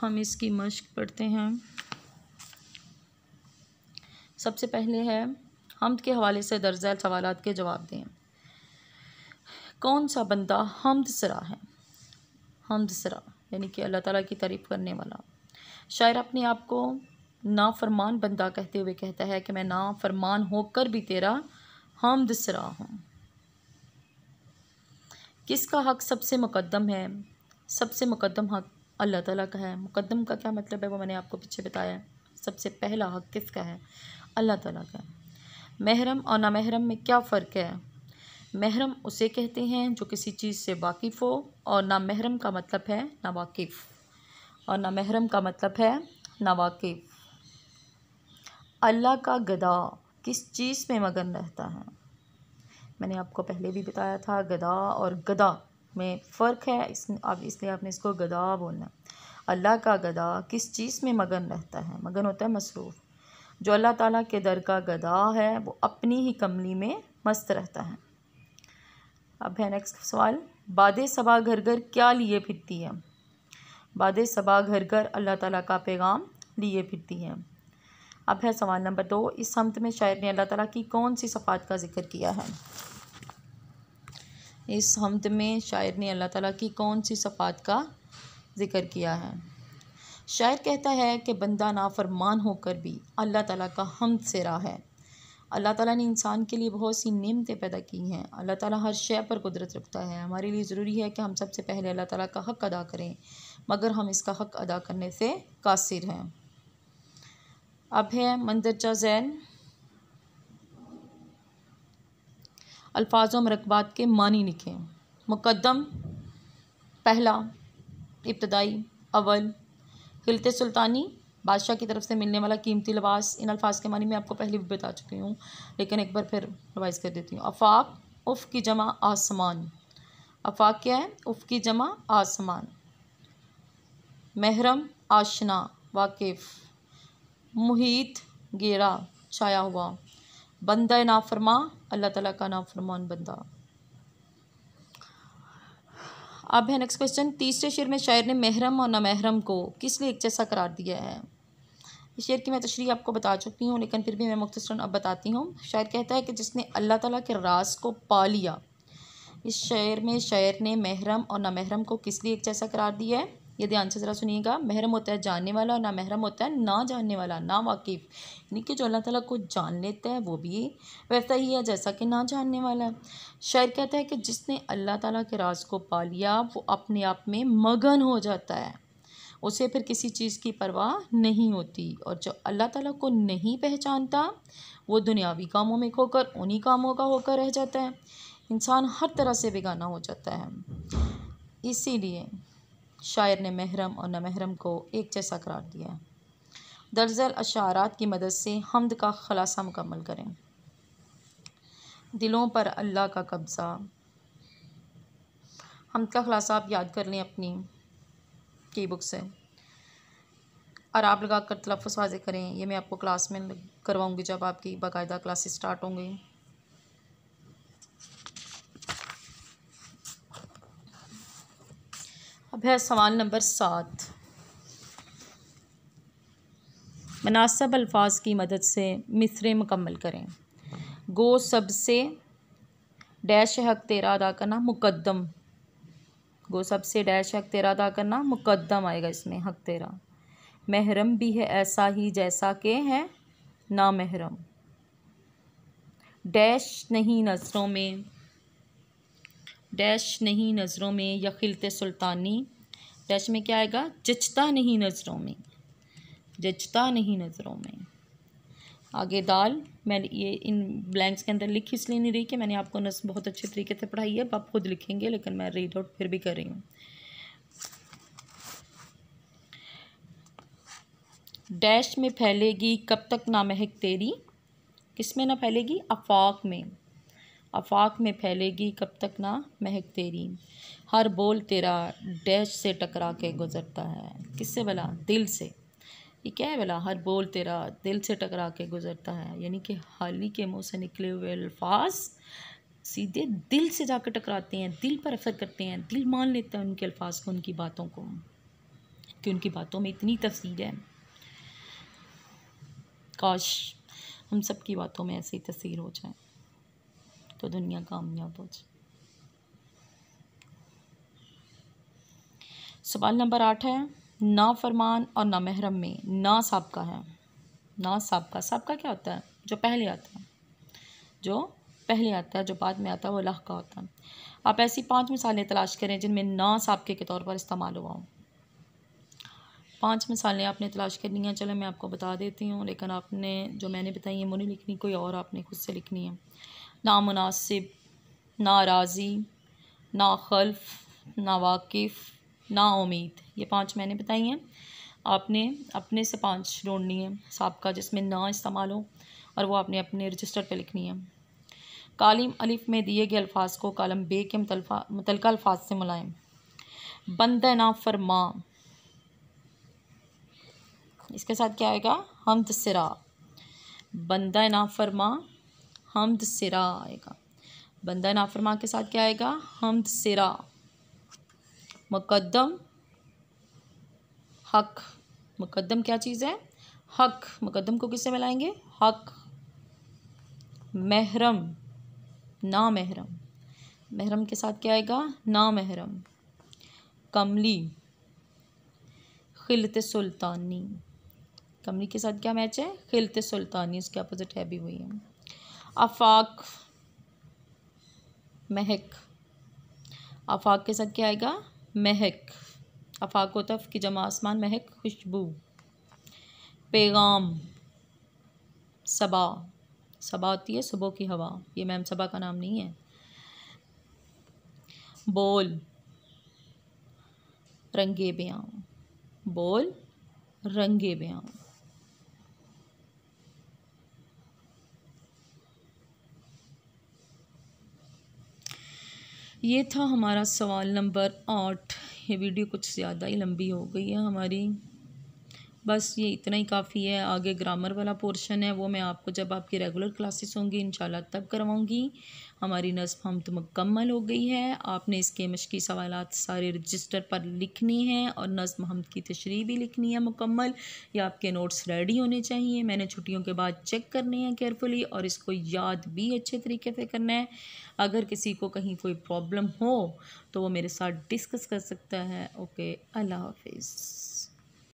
हम इसकी मश्क पढ़ते हैं सबसे पहले है हमद के हवाले से दर्ज़ा सवाल के जवाब दें कौन सा बंदा हमद सरा है हमद सरा यानी कि अल्लाह ताला की तारीफ़ करने वाला शायर अपने आप को नाफरमान बंदा कहते हुए कहता है कि मैं नाफरमान होकर भी तेरा हमद सरा हूँ किसका हक सबसे मुकदम है सबसे मुकदम हक अल्लाह ताला का है मुकदम का क्या मतलब है वो मैंने आपको पीछे बताया है सबसे पहला हक किसका है अल्लाह ताला का महरम और नामहरम में क्या फ़र्क है महरम उसे कहते हैं जो किसी चीज़ से वाकिफ़ हो और नामहरम का मतलब है वाकिफ और नामहरम का मतलब है वाकिफ अल्लाह का गदा किस चीज़ में मगन रहता है मैंने आपको पहले भी बताया था गदा और गदा में फ़र्क है इस अब इसलिए आपने इसको गदा बोलना अल्लाह का गदा किस चीज़ में मगन रहता है मगन होता है मसरूफ़ जो अल्लाह ताला के दर का गदा है वो अपनी ही कमली में मस्त रहता है अब है नेक्स्ट सवाल बाद सबा घर घर क्या लिए फिरती है बाद सबा घर घर अल्लाह ताला का पैगाम लिए फिरती है अब है सवाल नंबर दो इस समत में शायर ने अल्लाह ताला की कौन सी सफ़ात का जिक्र किया है इस हमद में शायर ने अल्लाह ताला की कौन सी सफ़ात का ज़िक्र किया है शायर कहता है कि बंदा नाफरमान होकर भी अल्लाह ताला का हमद से रहा है अल्लाह ताला ने इंसान के लिए बहुत सी नियमतें पैदा की हैं अल्लाह ताला हर शय पर कुदरत रखता है हमारे लिए ज़रूरी है कि हम सबसे पहले अल्लाह ताला का हक़ अदा करें मगर हम इसका हक़ अदा करने से कासिर हैं अब है मंदरजा जैन अल्फाज व मरकबात के मानी लिखें मुकदम पहला इब्तदाई अवल खिलत सुल्तानी बादशाह की तरफ से मिलने वाला कीमती लबास इन अल्फाज के मानी मैं आपको पहले भी बता चुकी हूँ लेकिन एक बार फिर रिवाइज़ कर देती हूँ अफाक उफ़ की जमा आसमान अफाक क्या है उफ़ की जमा आसमान महरम आशना वाकिफ़ मुहित गेरा छाया हुआ बंदा नाफरमा अल्लाह तला का फरमान बंदा अब है नेक्स्ट क्वेश्चन तीसरे शेर में शायर ने महरम और नामहरम को किस लिए एक जैसा करार दिया है इस शेर की मैं तशरी आपको बता चुकी हूँ लेकिन फिर भी मैं मुख्तर अब बताती हूँ शायर कहता है कि जिसने अल्लाह ताला के रास को पा लिया इस शायर में शायर ने महरम और नामहरम को किस लिए एक जैसा करार दिया है ये ध्यान से ज़रा सुनिएगा महरम होता है जानने वाला और ना महरम होता है ना जानने वाला ना वाकिफ़ यानी कि जो अल्लाह ताला को जान लेता है वो भी वैसा ही है जैसा कि ना जानने वाला शायर कहता है कि जिसने अल्लाह ताला के राज को पा लिया वो अपने आप में मगन हो जाता है उसे फिर किसी चीज़ की परवाह नहीं होती और जो अल्लाह तला को नहीं पहचानता वो दुनियावी कामों में खोकर उन्हीं कामों का होकर रह जाता है इंसान हर तरह से बेगाना हो जाता है इसीलिए शायर ने महरम और नमहरम को एक जैसा करार दिया है दरअसल अशारात की मदद से हमद का ख़ुलासा मुकम्मल करें दिलों पर अल्लाह का कब्ज़ा हमद का ख़ुलासा आप याद कर लें अपनी की बुक से और आप लगा कर तलफ़ वाजे करें ये मैं आपको क्लास में करवाऊंगी जब आपकी बाकायदा क्लासेस स्टार्ट होंगी है सवाल नंबर सात मनासब अल्फाज की मदद से मिसरे मुकम्मल करें गो सबसे डैश हक तेरा अदा करना मुकदम गो सबसे डैश हक तेरा अदा करना मुकदम आएगा इसमें हक तेरा महरम भी है ऐसा ही जैसा के है ना महरम डैश नहीं नज़रों में डैश नहीं नज़रों में यखिलते सुल्तानी डैश में क्या आएगा जचता नहीं नज़रों में जचता नहीं नज़रों में आगे दाल मैं ये इन ब्लैंक्स के अंदर लिख इसलिए नहीं रही कि मैंने आपको नस बहुत अच्छे तरीके से पढ़ाई है आप खुद लिखेंगे लेकिन मैं रीड आउट फिर भी कर रही हूँ डैश में फैलेगी कब तक ना महक तेरी किस में ना फैलेगी अफाक में आफाक में फैलेगी कब तक ना महक तेरी हर बोल तेरा डैश से टकरा के गुज़रता है किससे भला दिल से ये क्या है भला हर बोल तेरा दिल से टकरा के गुज़रता है यानी कि हाल ही के मुंह से निकले हुए अल्फाज सीधे दिल से जाकर टकराते हैं दिल पर असर करते हैं दिल मान लेता है उनके अल्फाज को उनकी बातों को कि उनकी बातों में इतनी तफसील है काश हम सब की बातों में ऐसी तस्वीर हो जाए तो दुनिया कामयाब हो जाए सवाल नंबर आठ है ना फरमान और ना महरम में ना सबका है ना सबका सबका क्या होता है जो पहले आता है जो पहले आता है जो बाद में आता है वो लह का होता है आप ऐसी पांच मिसालें तलाश करें जिनमें ना सबके के तौर पर इस्तेमाल हुआ हो पांच मिसालें आपने तलाश करनी है चलो मैं आपको बता देती हूँ लेकिन आपने जो मैंने बताई है वो लिखनी कोई और आपने खुद से लिखनी है नामनासिब नाराज़ी नाखल्फ नावाकिफ़ ना उम्मीद ये पांच मैंने बताई हैं आपने अपने से पांच ढूंढनी है सबका जिसमें ना इस्तेमाल हो और वो आपने अपने रजिस्टर पे लिखनी है कालिम अलिफ में दिए गए अल्फाज को कालम बे के मुतलका अल्फाज से मुलायम बंद ना फरमा इसके साथ क्या आएगा हम तसरा बंद ना फरमा हमद सिरा आएगा बंदा नाफरमा के साथ क्या आएगा हमद सिरा मुकदम हक मुकदम क्या चीज़ है हक मुकदम को किससे मिलाएंगे हक महरम ना महरम महरम के साथ क्या आएगा ना महरम कमली खिलत सुल्तानी कमली के साथ क्या मैच है खिलत सुल्तानी उसके अपोजिट है भी वही है आफाक महक आफाक के साथ क्या आएगा महक आफाक होतफ की जमा आसमान महक खुशबू पैगाम सबा सबा होती है सुबह की हवा ये मैम सबा का नाम नहीं है बोल रंगे बयां बोल रंगे बयां ये था हमारा सवाल नंबर आठ ये वीडियो कुछ ज़्यादा ही लंबी हो गई है हमारी बस ये इतना ही काफ़ी है आगे ग्रामर वाला पोर्शन है वो मैं आपको जब आपकी रेगुलर क्लासेस होंगी इन तब करवाऊँगी हमारी नस्फ हम तो मुकम्मल हो गई है आपने इसके मशक़ी सवाल सारे रजिस्टर पर लिखने हैं और नस्म हम की तशरी भी लिखनी है मुकम्मल या आपके नोट्स रेडी होने चाहिए मैंने छुट्टियों के बाद चेक करने हैं केयरफुली और इसको याद भी अच्छे तरीके से करना है अगर किसी को कहीं कोई प्रॉब्लम हो तो वो मेरे साथ डिस्कस कर सकता है ओके अल्लाह हाफिज़